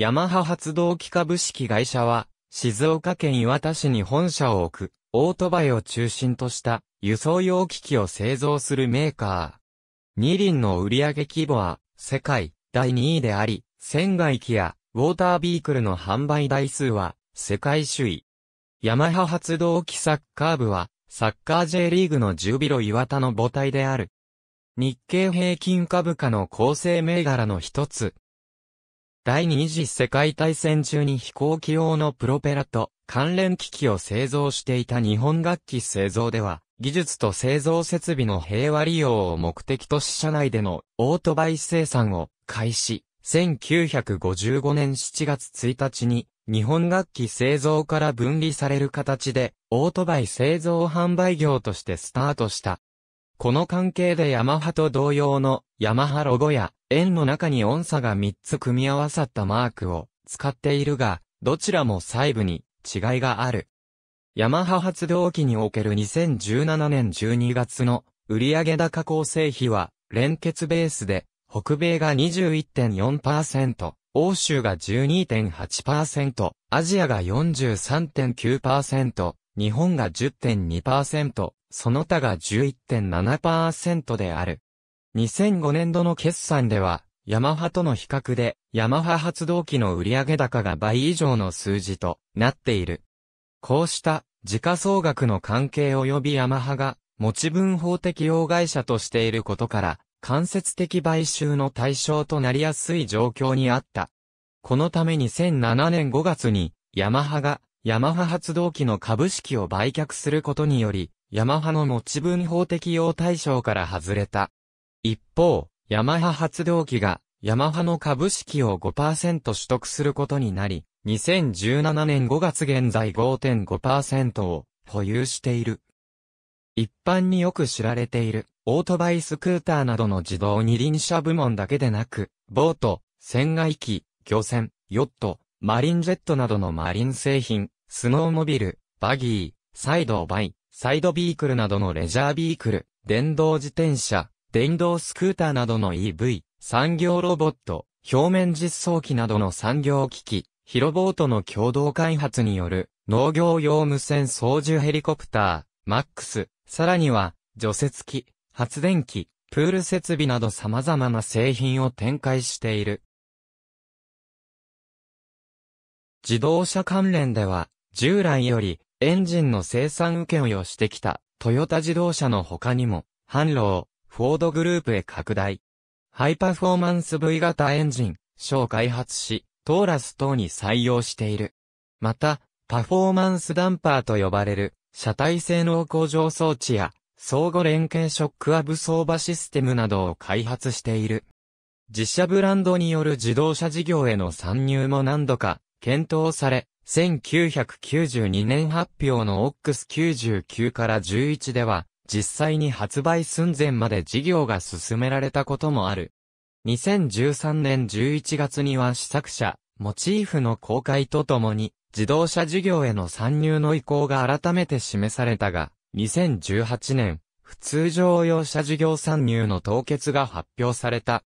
ヤマハ発動機株式会社は、静岡県岩田市に本社を置く、オートバイを中心とした輸送用機器を製造するメーカー。二輪の売上規模は、世界第2位であり、船外機やウォータービークルの販売台数は、世界首位。ヤマハ発動機サッカー部は、サッカー J リーグのジュビロ岩田の母体である。日経平均株価の構成銘柄の一つ、第二次世界大戦中に飛行機用のプロペラと関連機器を製造していた日本楽器製造では、技術と製造設備の平和利用を目的とし社内でのオートバイ生産を開始。1955年7月1日に日本楽器製造から分離される形でオートバイ製造販売業としてスタートした。この関係でヤマハと同様のヤマハロゴや円の中に音差が3つ組み合わさったマークを使っているが、どちらも細部に違いがある。ヤマハ発動機における2017年12月の売上高構成比は連結ベースで北米が21.4%、欧州が12.8%、アジアが43.9%、日本が10.2%、その他が11.7%である。2005年度の決算では、ヤマハとの比較で、ヤマハ発動機の売上高が倍以上の数字となっている。こうした、時価総額の関係及びヤマハが、持ち分法適用会社としていることから、間接的買収の対象となりやすい状況にあった。このため2007年5月に、ヤマハが、ヤマハ発動機の株式を売却することにより、ヤマハの持ち分法適用対象から外れた。一方、ヤマハ発動機が、ヤマハの株式を5%取得することになり、2017年5月現在5.5%を保有している。一般によく知られている、オートバイスクーターなどの自動二輪車部門だけでなく、ボート、船外機、漁船、ヨット、マリンジェットなどのマリン製品、スノーモビル、バギー、サイドバイ、サイドビークルなどのレジャービークル、電動自転車、電動スクーターなどの EV、産業ロボット、表面実装機などの産業機器、広ボートの共同開発による農業用無線操縦ヘリコプター、MAX、さらには除雪機、発電機、プール設備など様々な製品を展開している。自動車関連では、従来よりエンジンの生産受けを要してきたトヨタ自動車の他にも、販路、フォードグループへ拡大。ハイパフォーマンス V 型エンジン、小開発し、トーラス等に採用している。また、パフォーマンスダンパーと呼ばれる、車体性能向上装置や、相互連携ショックアブ相場システムなどを開発している。自社ブランドによる自動車事業への参入も何度か検討され、1992年発表の OX99 から11では、実際に発売寸前まで事業が進められたこともある。2013年11月には試作車、モチーフの公開とともに、自動車事業への参入の意向が改めて示されたが、2018年、普通乗用車事業参入の凍結が発表された。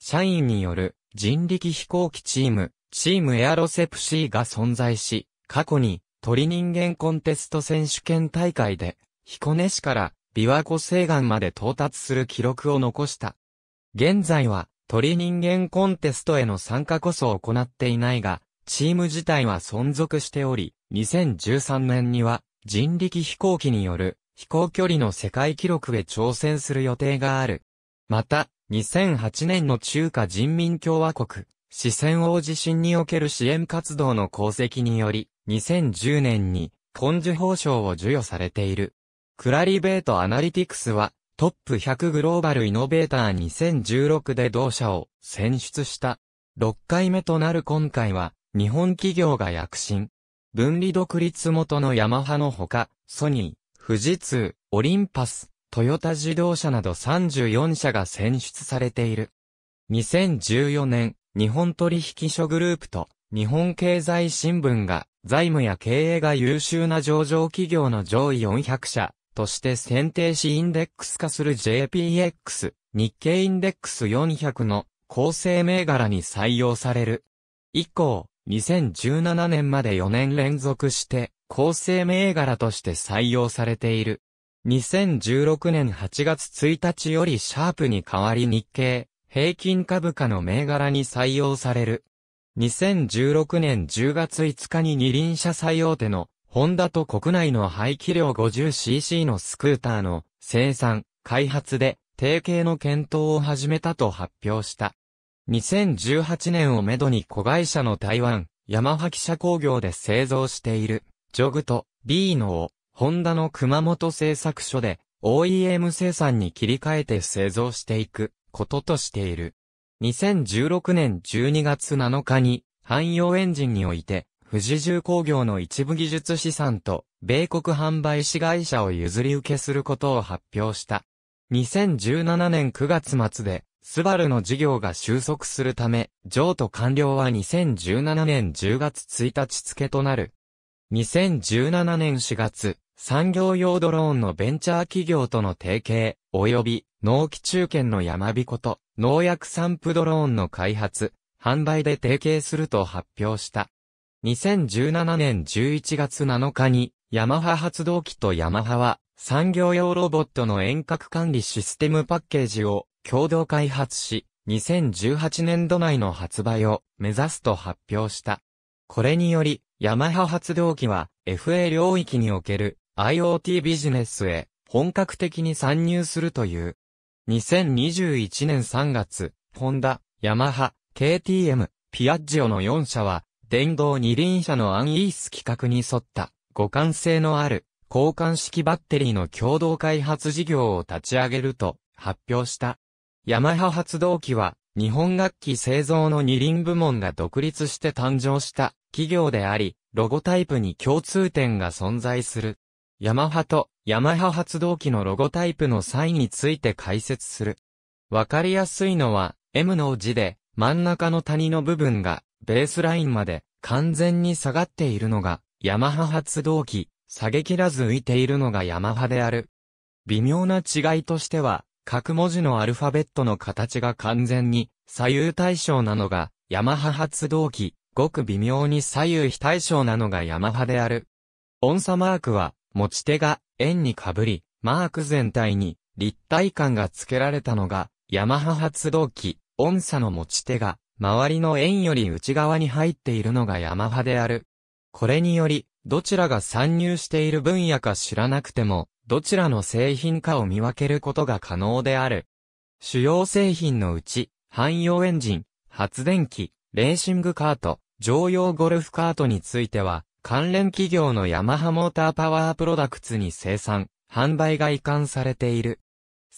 社員による人力飛行機チーム、チームエアロセプシーが存在し、過去に鳥人間コンテスト選手権大会で、彦根市から琵琶湖西岸まで到達する記録を残した。現在は、鳥人間コンテストへの参加こそ行っていないが、チーム自体は存続しており、2013年には人力飛行機による飛行距離の世界記録へ挑戦する予定がある。また、2008年の中華人民共和国、四川大地震における支援活動の功績により、2010年に、根樹法賞を授与されている。クラリベートアナリティクスは、トップ100グローバルイノベーター2016で同社を選出した。6回目となる今回は、日本企業が躍進。分離独立元のヤマハのほか、ソニー、富士通、オリンパス、トヨタ自動車など34社が選出されている。2014年、日本取引所グループと日本経済新聞が財務や経営が優秀な上場企業の上位400社として選定しインデックス化する JPX、日経インデックス400の構成銘柄に採用される。以降、2017年まで4年連続して構成銘柄として採用されている。2016年8月1日よりシャープに変わり日経、平均株価の銘柄に採用される。2016年10月5日に二輪車最大手のホンダと国内の排気量 50cc のスクーターの生産、開発で提携の検討を始めたと発表した。2018年をめどに子会社の台湾、ヤマハ汽車工業で製造している、ジョグとビーノを、ホンダの熊本製作所で OEM 生産に切り替えて製造していくこととしている。2016年12月7日に、汎用エンジンにおいて、富士重工業の一部技術資産と、米国販売子会社を譲り受けすることを発表した。2017年9月末で、スバルの事業が収束するため、譲渡完了は2017年10月1日付となる。2017年4月、産業用ドローンのベンチャー企業との提携、及び農機中堅の山彦と農薬散布ドローンの開発、販売で提携すると発表した。2017年11月7日に、ヤマハ発動機とヤマハは、産業用ロボットの遠隔管理システムパッケージを共同開発し、2018年度内の発売を目指すと発表した。これにより、ヤマハ発動機は FA 領域における IoT ビジネスへ本格的に参入するという。2021年3月、ホンダ、ヤマハ、KTM、ピアッジオの4社は電動二輪車のアンイース規格に沿った互換性のある交換式バッテリーの共同開発事業を立ち上げると発表した。ヤマハ発動機は日本楽器製造の二輪部門が独立して誕生した企業であり、ロゴタイプに共通点が存在する。ヤマハとヤマハ発動機のロゴタイプの際について解説する。わかりやすいのは M の字で真ん中の谷の部分がベースラインまで完全に下がっているのが、ヤマハ発動機、下げきらず浮いているのがヤマハである。微妙な違いとしては、各文字のアルファベットの形が完全に左右対称なのが、ヤマハ発動機、ごく微妙に左右非対称なのがヤマハである。音差マークは、持ち手が円にかぶり、マーク全体に立体感が付けられたのが、ヤマハ発動機、音差の持ち手が周りの円より内側に入っているのがヤマハである。これにより、どちらが参入している分野か知らなくても、どちらの製品かを見分けることが可能である。主要製品のうち、汎用エンジン、発電機、レーシングカート、常用ゴルフカートについては、関連企業のヤマハモーターパワープロダクツに生産、販売が移管されている。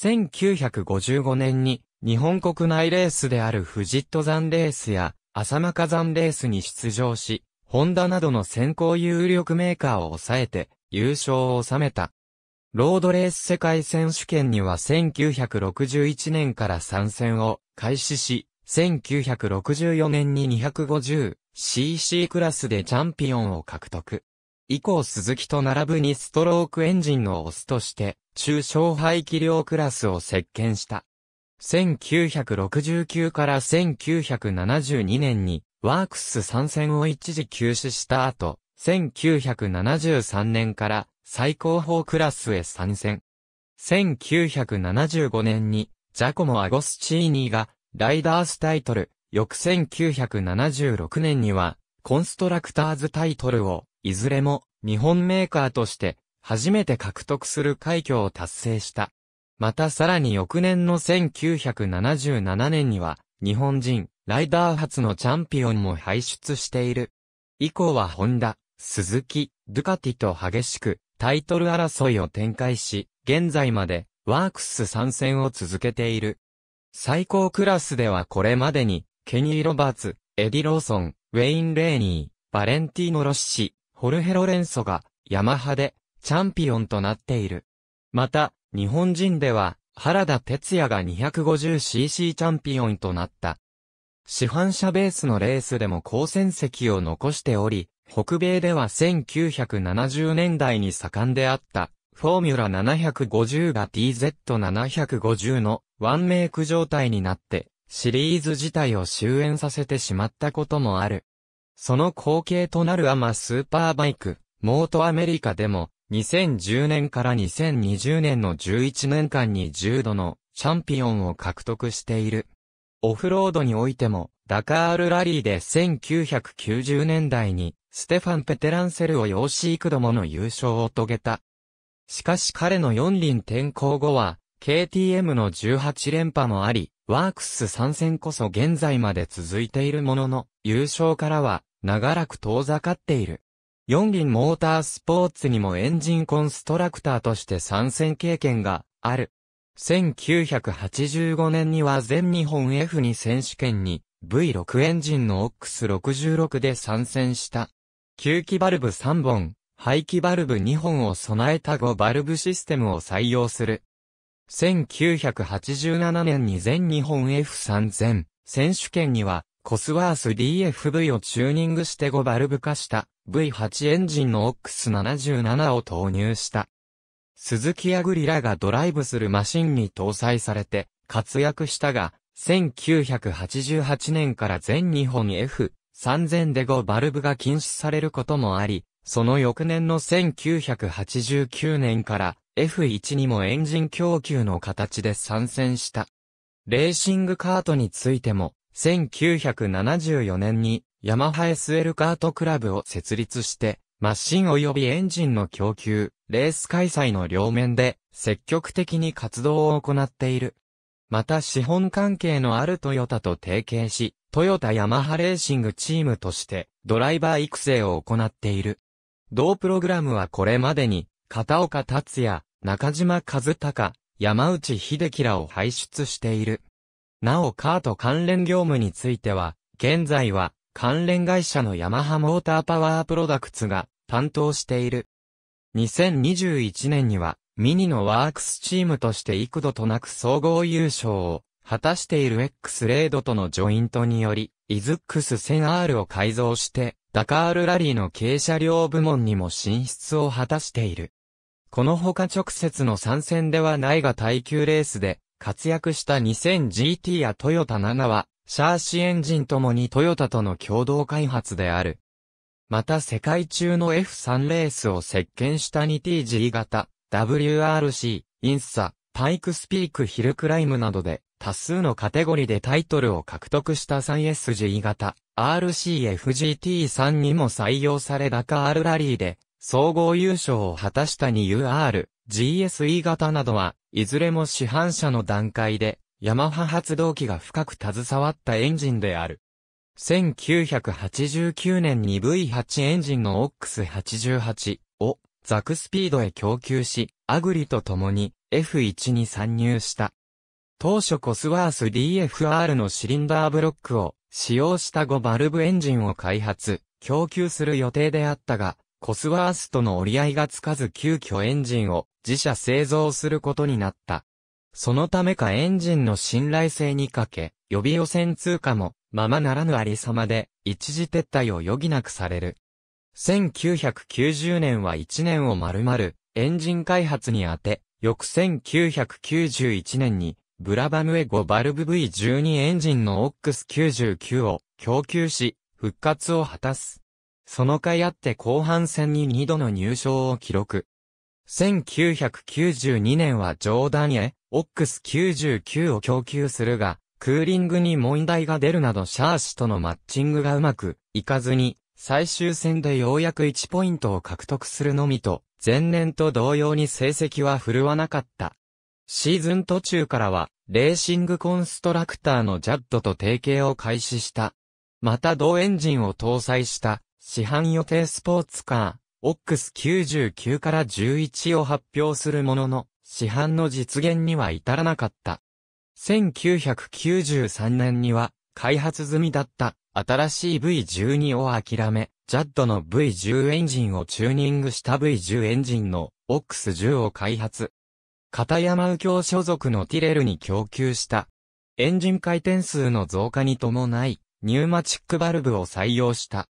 1955年に日本国内レースである富士登山レースや浅間火山レースに出場し、ホンダなどの先行有力メーカーを抑えて優勝を収めた。ロードレース世界選手権には1961年から参戦を開始し、1964年に 250cc クラスでチャンピオンを獲得。以降鈴木と並ぶ2ストロークエンジンのオスとして、中小排気量クラスを席巻した。1969から1972年に、ワークス参戦を一時休止した後、1973年から最高峰クラスへ参戦。1975年に、ジャコモ・アゴスチーニが、ライダースタイトル、翌1976年には、コンストラクターズタイトルを、いずれも、日本メーカーとして、初めて獲得する快挙を達成した。またさらに翌年の1977年には、日本人、ライダー初のチャンピオンも輩出している。以降はホンダ、鈴木、ドゥカティと激しく、タイトル争いを展開し、現在まで、ワークス参戦を続けている。最高クラスではこれまでに、ケニー・ロバーツ、エディ・ローソン、ウェイン・レーニー、バレンティーノ・ロッシ、ホルヘ・ロレンソが、ヤマハで、チャンピオンとなっている。また、日本人では、原田哲也が 250cc チャンピオンとなった。市販車ベースのレースでも好戦績を残しており、北米では1970年代に盛んであった、フォーミュラ750が TZ750 のワンメイク状態になって、シリーズ自体を終焉させてしまったこともある。その後継となるアマスーパーバイク、モートアメリカでも、2010年から2020年の11年間に10度のチャンピオンを獲得している。オフロードにおいても、ダカールラリーで1990年代に、ステファン・ペテランセルを養子幾度もの優勝を遂げた。しかし彼の四輪転向後は、KTM の18連覇もあり、ワークス参戦こそ現在まで続いているものの、優勝からは、長らく遠ざかっている。四輪モータースポーツにもエンジンコンストラクターとして参戦経験がある。1985年には全日本 F2 選手権に V6 エンジンの OX66 で参戦した。吸気バルブ3本、排気バルブ2本を備えた5バルブシステムを採用する。1987年に全日本 F3000 選手権にはコスワース DFV をチューニングして5バルブ化した。V8 エンジンの OX77 を投入した。鈴木アグリラがドライブするマシンに搭載されて活躍したが、1988年から全日本 F3000 で5バルブが禁止されることもあり、その翌年の1989年から F1 にもエンジン供給の形で参戦した。レーシングカートについても、1974年にヤマハ SL カートクラブを設立して、マシン及びエンジンの供給、レース開催の両面で積極的に活動を行っている。また資本関係のあるトヨタと提携し、トヨタヤマハレーシングチームとしてドライバー育成を行っている。同プログラムはこれまでに、片岡達也、中島和孝、山内秀樹らを輩出している。なおカート関連業務については、現在は関連会社のヤマハモーターパワープロダクツが担当している。2021年には、ミニのワークスチームとして幾度となく総合優勝を果たしている X レードとのジョイントにより、イズックス 1000R を改造して、ダカールラリーの軽車両部門にも進出を果たしている。この他直接の参戦ではないが耐久レースで活躍した 2000GT やトヨタ7は、シャーシエンジンともにトヨタとの共同開発である。また世界中の F3 レースを席巻した 2TG 型、WRC、インサ、パイクスピークヒルクライムなどで多数のカテゴリーでタイトルを獲得した 3SG 型、RCFGT3 にも採用されダカールラリーで総合優勝を果たした 2UR、GSE 型などは、いずれも市販車の段階でヤマハ発動機が深く携わったエンジンである。1989年に V8 エンジンの OX88 をザクスピードへ供給し、アグリと共に F1 に参入した。当初コスワース DFR のシリンダーブロックを使用した5バルブエンジンを開発、供給する予定であったが、コスワースとの折り合いがつかず急遽エンジンを自社製造することになった。そのためかエンジンの信頼性にかけ、予備予選通過も、ままならぬありさまで、一時撤退を余儀なくされる。1990年は1年を丸々、エンジン開発にあて、翌1991年に、ブラバムエゴバルブ V12 エンジンの OX99 を供給し、復活を果たす。その甲斐あって後半戦に2度の入賞を記録。1992年はジョーダンへ、オックス9 9を供給するが、クーリングに問題が出るなどシャーシとのマッチングがうまくいかずに、最終戦でようやく1ポイントを獲得するのみと、前年と同様に成績は振るわなかった。シーズン途中からは、レーシングコンストラクターのジャッドと提携を開始した。また同エンジンを搭載した、市販予定スポーツカー、オックス9 9から11を発表するものの、市販の実現には至らなかった。1993年には開発済みだった新しい V12 を諦め、ジャッドの V10 エンジンをチューニングした V10 エンジンの OX10 を開発。片山右京所属のティレルに供給した。エンジン回転数の増加に伴い、ニューマチックバルブを採用した。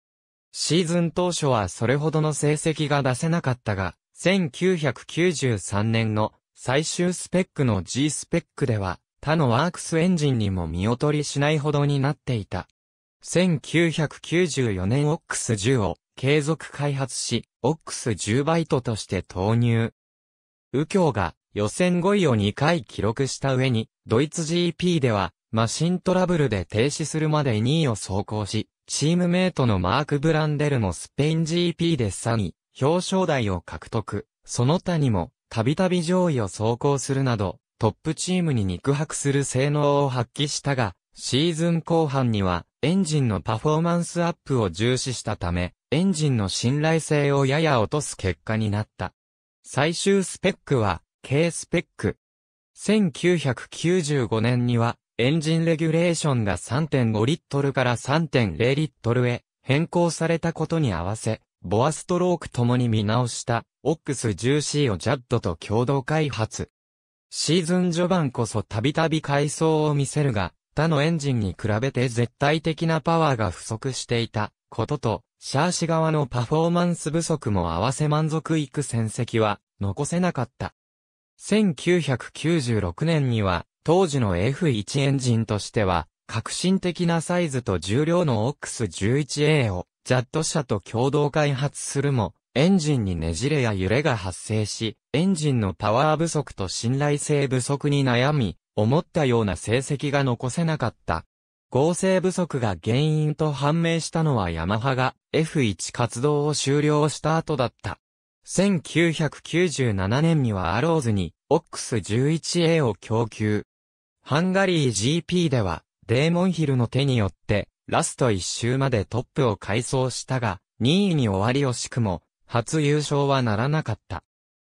シーズン当初はそれほどの成績が出せなかったが、1993年の最終スペックの G スペックでは、他のワークスエンジンにも見劣りしないほどになっていた。1994年 OX10 を継続開発し、OX10 バイトとして投入。右京が予選5位を2回記録した上に、ドイツ GP では、マシントラブルで停止するまで2位を走行し、チームメイトのマーク・ブランデルもスペイン GP で3位、表彰台を獲得。その他にも、たびたび上位を走行するなど、トップチームに肉薄する性能を発揮したが、シーズン後半には、エンジンのパフォーマンスアップを重視したため、エンジンの信頼性をやや落とす結果になった。最終スペックは、K スペック。1995年には、エンジンレギュレーションが3.5リットルから3.0リットルへ変更されたことに合わせ、ボアストロークともに見直したオックス 10C をジャッドと共同開発。シーズン序盤こそたびたび改装を見せるが、他のエンジンに比べて絶対的なパワーが不足していたことと、シャーシ側のパフォーマンス不足も合わせ満足いく戦績は残せなかった。1996年には、当時の F1 エンジンとしては、革新的なサイズと重量のオックス 11A を、ジャッド社と共同開発するも、エンジンにねじれや揺れが発生し、エンジンのパワー不足と信頼性不足に悩み、思ったような成績が残せなかった。合成不足が原因と判明したのはヤマハが F1 活動を終了した後だった。1997年にはアローズに OX11A を供給。ハンガリー GP ではデーモンヒルの手によってラスト1周までトップを改装したが2位に終わり惜しくも初優勝はならなかった。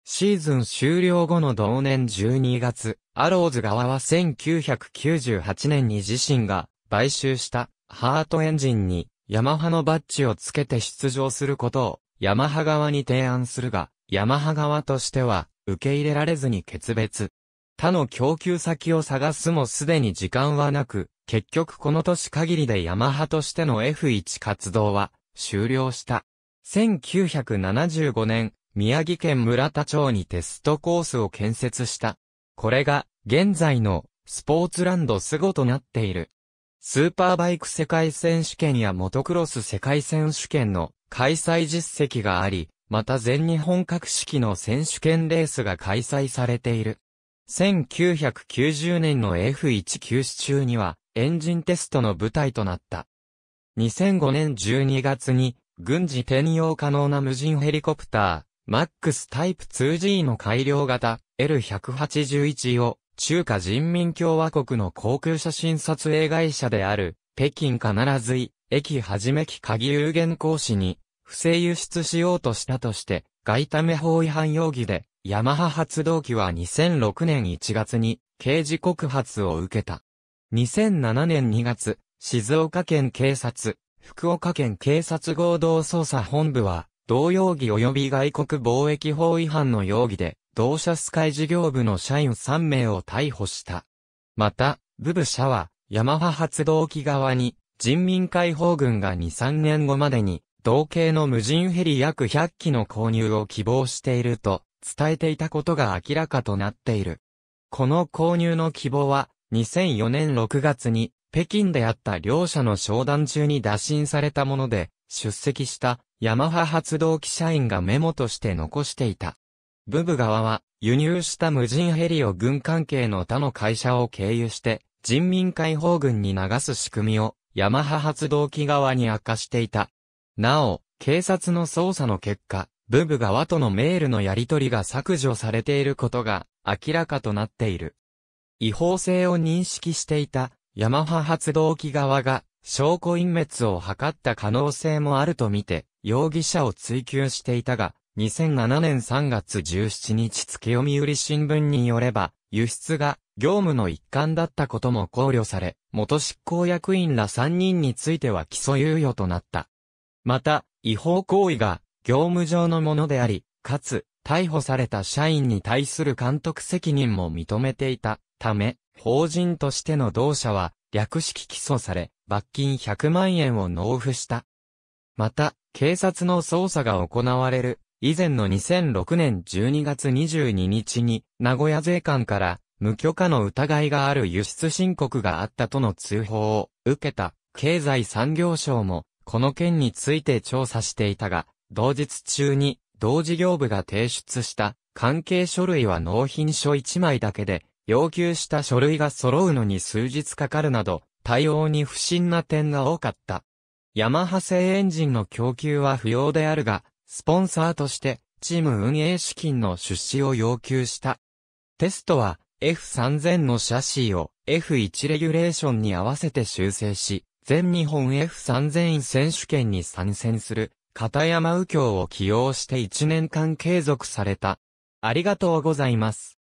シーズン終了後の同年12月、アローズ側は1998年に自身が買収したハートエンジンにヤマハのバッジをつけて出場することをヤマハ側に提案するが、ヤマハ側としては受け入れられずに決別。他の供給先を探すもすでに時間はなく、結局この年限りでヤマハとしての F1 活動は終了した。1975年、宮城県村田町にテストコースを建設した。これが、現在の、スポーツランドスゴとなっている。スーパーバイク世界選手権やモトクロス世界選手権の開催実績があり、また全日本各式の選手権レースが開催されている。1990年の F1 休止中にはエンジンテストの舞台となった。2005年12月に軍事転用可能な無人ヘリコプター、MAX タイプ 2G の改良型 L181 を中華人民共和国の航空写真撮影会社である北京必ずい駅はじめき鍵有限講師に不正輸出しようとしたとして外為法違反容疑でヤマハ発動機は2006年1月に刑事告発を受けた。2007年2月、静岡県警察、福岡県警察合同捜査本部は、同容疑及び外国貿易法違反の容疑で、同社スカイ事業部の社員3名を逮捕した。また、部部社は、ヤマハ発動機側に、人民解放軍が2、3年後までに、同系の無人ヘリ約100機の購入を希望していると、伝えていたことが明らかとなっている。この購入の希望は、2004年6月に、北京であった両者の商談中に打診されたもので、出席したヤマハ発動機社員がメモとして残していた。ブブ側は輸入した無人ヘリを軍関係の他の会社を経由して人民解放軍に流す仕組みをヤマハ発動機側に明かしていた。なお、警察の捜査の結果、ブブ側とのメールのやり取りが削除されていることが明らかとなっている。違法性を認識していたヤマハ発動機側が証拠隠滅を図った可能性もあるとみて、容疑者を追及していたが、2007年3月17日付読売新聞によれば、輸出が業務の一環だったことも考慮され、元執行役員ら3人については起訴猶予となった。また、違法行為が業務上のものであり、かつ、逮捕された社員に対する監督責任も認めていた。ため、法人としての同社は、略式起訴され、罰金100万円を納付した。また、警察の捜査が行われる、以前の2006年12月22日に、名古屋税関から、無許可の疑いがある輸出申告があったとの通報を受けた、経済産業省も、この件について調査していたが、同日中に、同事業部が提出した、関係書類は納品書1枚だけで、要求した書類が揃うのに数日かかるなど、対応に不審な点が多かった。ヤマハ製エンジンの供給は不要であるが、スポンサーとして、チーム運営資金の出資を要求した。テストは、F3000 のシャシーを F1 レギュレーションに合わせて修正し、全日本 F3000 選手権に参戦する、片山右京を起用して1年間継続された。ありがとうございます。